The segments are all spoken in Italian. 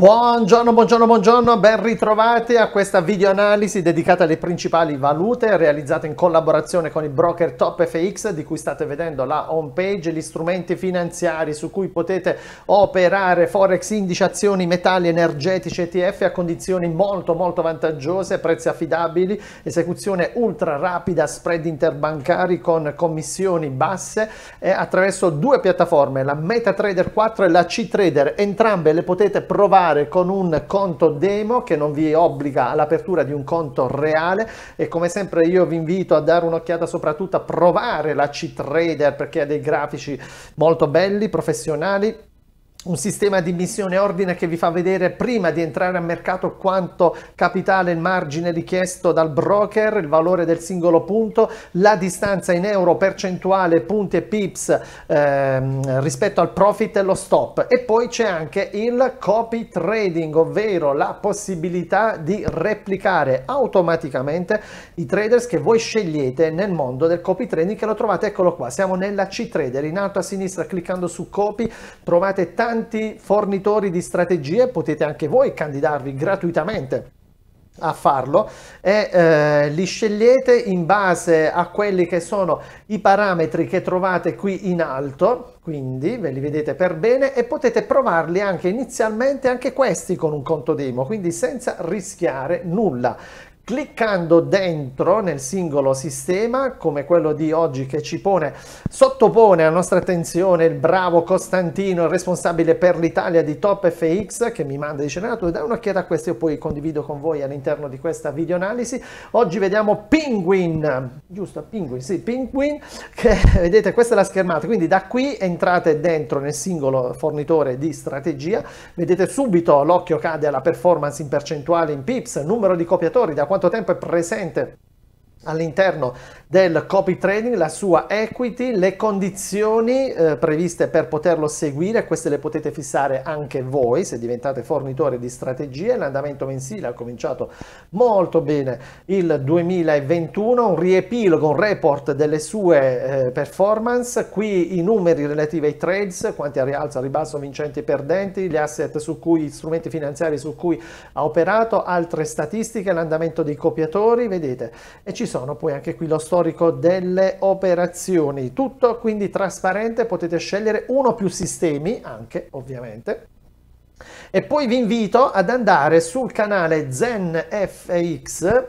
Buongiorno, buongiorno, buongiorno, ben ritrovati a questa video analisi dedicata alle principali valute realizzate in collaborazione con il broker Top FX di cui state vedendo la home page, gli strumenti finanziari su cui potete operare forex, indici, azioni, metalli, energetici, ETF a condizioni molto molto vantaggiose, prezzi affidabili, esecuzione ultra rapida, spread interbancari con commissioni basse e attraverso due piattaforme, la MetaTrader 4 e la CTrader, entrambe le potete provare lavorare con un conto demo che non vi obbliga all'apertura di un conto reale e come sempre io vi invito a dare un'occhiata soprattutto a provare la C-Trader perché ha dei grafici molto belli, professionali un sistema di missione ordine che vi fa vedere prima di entrare a mercato quanto capitale il margine richiesto dal broker, il valore del singolo punto, la distanza in euro percentuale punti e pips ehm, rispetto al profit e lo stop e poi c'è anche il copy trading ovvero la possibilità di replicare automaticamente i traders che voi scegliete nel mondo del copy trading che lo trovate eccolo qua siamo nella C trader in alto a sinistra cliccando su copy trovate tanti tanti fornitori di strategie potete anche voi candidarvi gratuitamente a farlo e eh, li scegliete in base a quelli che sono i parametri che trovate qui in alto quindi ve li vedete per bene e potete provarli anche inizialmente anche questi con un conto demo quindi senza rischiare nulla cliccando dentro nel singolo sistema come quello di oggi che ci pone sottopone a nostra attenzione il bravo Costantino il responsabile per l'Italia di Top FX che mi manda dice Renato dai un'occhiata a questo io poi condivido con voi all'interno di questa videoanalisi oggi vediamo Penguin giusto Penguin sì Penguin che vedete questa è la schermata quindi da qui entrate dentro nel singolo fornitore di strategia vedete subito l'occhio cade alla performance in percentuale in pips numero di copiatori da quanto quanto tempo è presente all'interno del copy trading, la sua equity, le condizioni eh, previste per poterlo seguire, queste le potete fissare anche voi se diventate fornitore di strategie, l'andamento mensile ha cominciato molto bene il 2021, un riepilogo, un report delle sue eh, performance, qui i numeri relativi ai trades, quanti a rialzo, a ribasso, vincenti e perdenti, gli asset su cui, gli strumenti finanziari su cui ha operato, altre statistiche, l'andamento dei copiatori, vedete, e ci sono poi anche qui lo store storico delle operazioni. Tutto quindi trasparente, potete scegliere uno o più sistemi, anche ovviamente. E poi vi invito ad andare sul canale ZenFX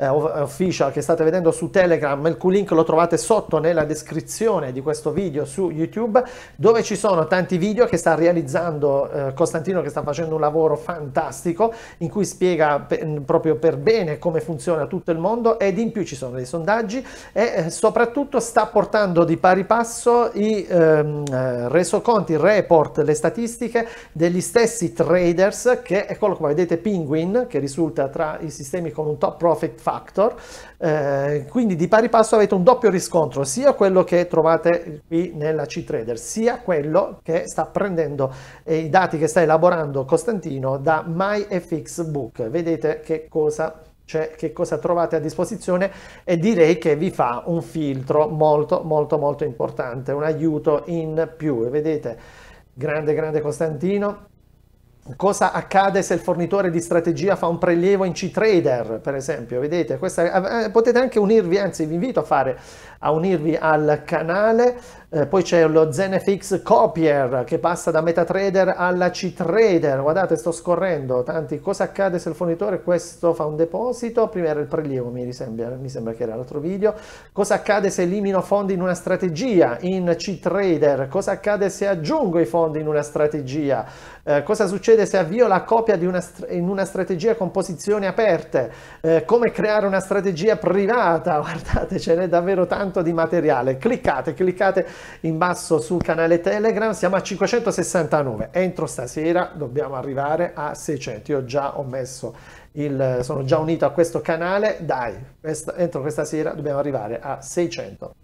eh, eh, official che state vedendo su Telegram, il cui link lo trovate sotto nella descrizione di questo video su YouTube, dove ci sono tanti video che sta realizzando eh, Costantino che sta facendo un lavoro fantastico in cui spiega pe proprio per bene come funziona tutto il mondo ed in più ci sono dei sondaggi e eh, soprattutto sta portando di pari passo i ehm, eh, resoconti, i report, le statistiche degli stessi traders che, eccolo come vedete Penguin che risulta tra i sistemi con un top profit factor, eh, quindi di pari passo avete un doppio riscontro, sia quello che trovate qui nella C-Trader, sia quello che sta prendendo eh, i dati che sta elaborando Costantino da MyFX Book. Vedete che cosa cioè che cosa trovate a disposizione e direi che vi fa un filtro molto molto molto importante, un aiuto in più. Vedete, grande grande Costantino, Cosa accade se il fornitore di strategia fa un prelievo in C-Trader, per esempio? Vedete, questa, eh, potete anche unirvi, anzi vi invito a, fare, a unirvi al canale eh, poi c'è lo ZenFX Copier che passa da MetaTrader alla CTrader. Guardate, sto scorrendo tanti. Cosa accade se il fornitore questo fa un deposito? Prima era il prelievo, mi sembra, mi sembra che era l'altro video. Cosa accade se elimino fondi in una strategia in CTrader? Cosa accade se aggiungo i fondi in una strategia? Eh, cosa succede se avvio la copia di una in una strategia con posizioni aperte? Eh, come creare una strategia privata? Guardate, ce n'è davvero tanto di materiale. Cliccate, cliccate in basso sul canale Telegram, siamo a 569, entro stasera dobbiamo arrivare a 600, io già ho messo il, sono già unito a questo canale, dai, entro questa sera dobbiamo arrivare a 600.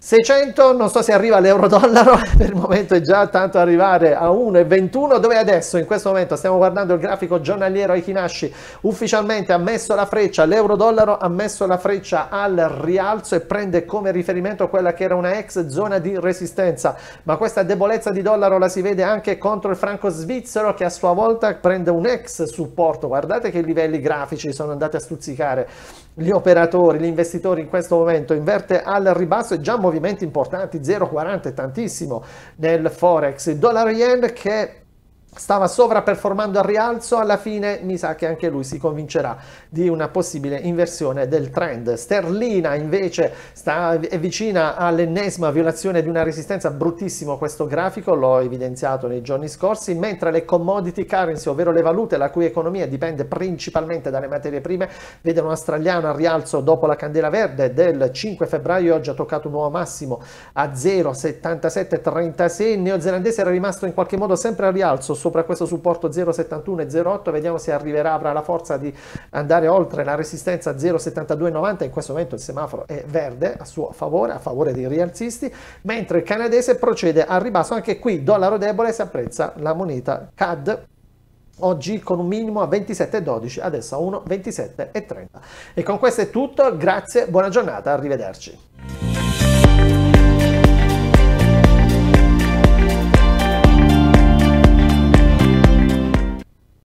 600 non so se arriva l'euro dollaro per il momento è già tanto arrivare a 1,21 dove adesso in questo momento stiamo guardando il grafico giornaliero ai Aikinashi ufficialmente ha messo la freccia, l'euro-dollaro ha messo la freccia al rialzo e prende come riferimento quella che era una ex zona di resistenza, ma questa debolezza di dollaro la si vede anche contro il franco svizzero che a sua volta prende un ex supporto, guardate che livelli grafici sono andati a stuzzicare gli operatori, gli investitori in questo momento inverte al ribasso e già molto movimenti importanti, 0,40 è tantissimo nel Forex, il dollaro yen che stava sovraperformando al rialzo, alla fine mi sa che anche lui si convincerà di una possibile inversione del trend. Sterlina invece sta, è vicina all'ennesima violazione di una resistenza, bruttissimo questo grafico, l'ho evidenziato nei giorni scorsi, mentre le commodity currency, ovvero le valute la cui economia dipende principalmente dalle materie prime, vedono australiano al rialzo dopo la candela verde del 5 febbraio, oggi ha toccato un nuovo massimo a 0,7736, il neozelandese era rimasto in qualche modo sempre al rialzo sopra questo supporto 0,71 e 0,8 vediamo se arriverà avrà la forza di andare oltre la resistenza 0,72,90 in questo momento il semaforo è verde a suo favore a favore dei rialzisti mentre il canadese procede al ribasso anche qui dollaro debole si apprezza la moneta CAD oggi con un minimo a 27,12 adesso a 1,27,30 e con questo è tutto grazie buona giornata arrivederci